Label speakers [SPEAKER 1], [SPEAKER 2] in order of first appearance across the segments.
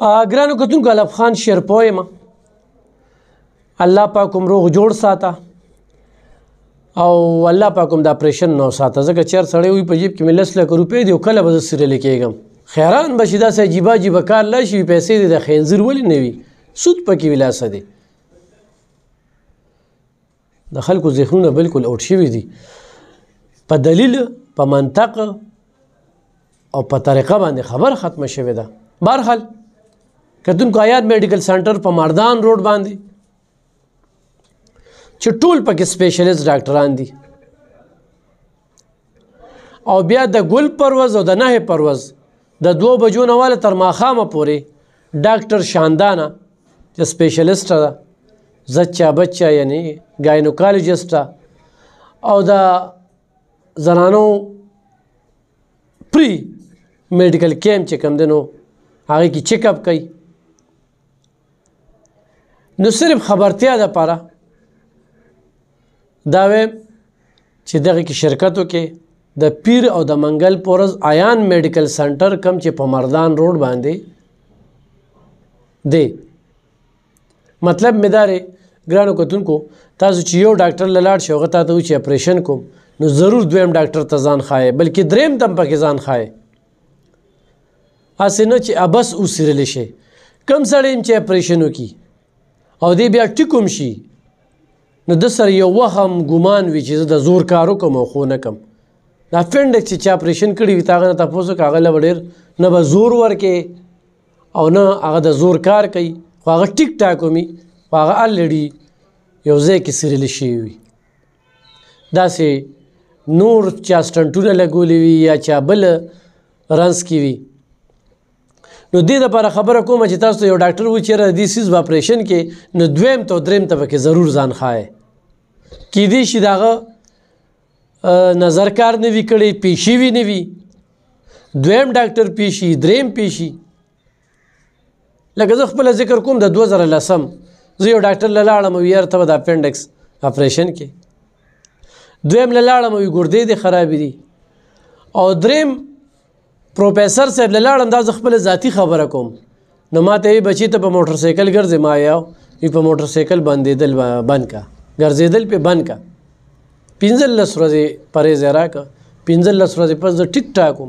[SPEAKER 1] ګرانو کتونکو الف خان شیرپوی ما الله پاکم روغ جوړ ساته او الله پاکم د اپریشن نو ساته ځکه چیر سړی وي په جیب کې مې لس لکه روپۍ دي او کله به زه سره لیکېږم خیران به شي داسې عجیبه عجیبه کار لا شي پیسې دې د خینزیر ولې نه وي سود پکې ولاسه دي د خلکو ذهنونه بالکل اوټ شوي دي په دلیل په منطق او په طریقه باندې خبر ختمه شوې ده برحال کتونکو آیات میډیکل سنټر په مردان روډ باندې چې ټول پکې سپیشلیست ډاکټران دي او بیا د ګل پرواز او د نه پرواز د دوو بجو نه والا تر ماخامه پورې ډاکټر شاندانا چې سپیشلیست ده زچا بچا یعنی گاینوکالوجیست او د زنانو پری میډیکل کیمپ چې کم دنو هغه کی چیک اپ کوي نو صرف خبرتیا د پاره دا و چې دغه کې شرکتو کې د پیر او د منګل پورز آیان میډیکل سنټر کم چې په مردان روډ باندې دی مطلب مدارې ګرانو کتونکو تاسو چې یو ډاکټر لاله شوغه تاسو چې اپریشن کوم نو ضرور دویم ډاکټر ته ځان خای بلکې دریم تم پکې ځان خای اسې نه چې ابس اوسېرل شي کم سړی چې اپریشن وکي او دی بیا ټیکوم شي نو د سر یو وهم ګمان وی چې د زور کارو کوم خو نه کوم دا فند چې چا پرېشن کړي وی تاغه نه تاسو کاغه لوړ نه به زور ورکې او نه هغه د زور کار کوي خو هغه ټیک ټاک ومي هغه الډي یو ځای کې سریل شي وي دا سه نور چا سټنټونه لګولې وي یا چا بل رنس کی وي نو دې لپاره خبره کوم چې تاسو ته یو ډاکټر و چیرې د دې سیز اپریشن کې نو دویم ته دریم ته کې ضرور ځان خای کې دې شي داغه نظر کار نه وکړي پیشي وی نه وی دویم ډاکټر پیشي دریم پیشي لکه زه خپل ذکر کوم د 2000 لسم زه یو ډاکټر لاله مو یار ته د اپنډکس اپریشن کې دویم لاله مو ګردې دي خرابې دي او دریم پروفیسر صاحب لاړم دا زه خپل ذاتی خبره کوم نو ما ته بچی ته په موټر سایکل ګرځې ما یاو یی په موټر سایکل باندېدل بند کا ګرځېدل په بند کا پنځل لس ورځې پرېز راک پنځل لس ورځې پس زه ټیک ټاک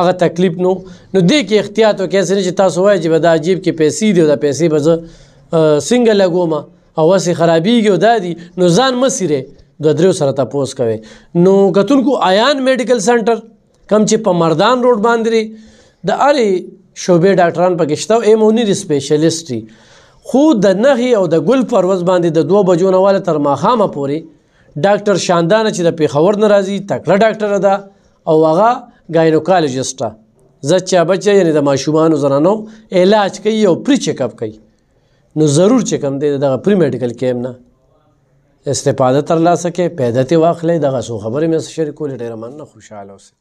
[SPEAKER 1] هغه تکلیف نو نو دې کې احتیاط وکړئ چې تاسو وایي چې دا عجیب کې پیسې دی دا پیسې به زه څنګه لګوم او وسې خرابېږي او دا دي نو ځان مه سیرې دوه درېو سره تپوس کوئ نو کتونکو آیان میډیکل سنټر کم چې په مردان روډ باندې د اری شوبې ډاکټران پکې شته او ایمونیر سپیشلیسټ خو د نهي او د ګل پرواز باندې د دوه بجو نه والا تر ماخامه پورې ډاکټر شاندان چې د پیښور ناراضي تکړه ډاکټر ده او هغه ګاینوکالوجیسټه زچا بچا یعنی د ماشومان زنانو علاج کوي او پری چیک اپ کوي نو ضرور چې کوم دی دغه پری میډیکل کیم نه استفاده ترلاسه کې پیدا ته واخلې دغه سو خبرې مې سره شریکول ډېر مننه خوشاله اوسئ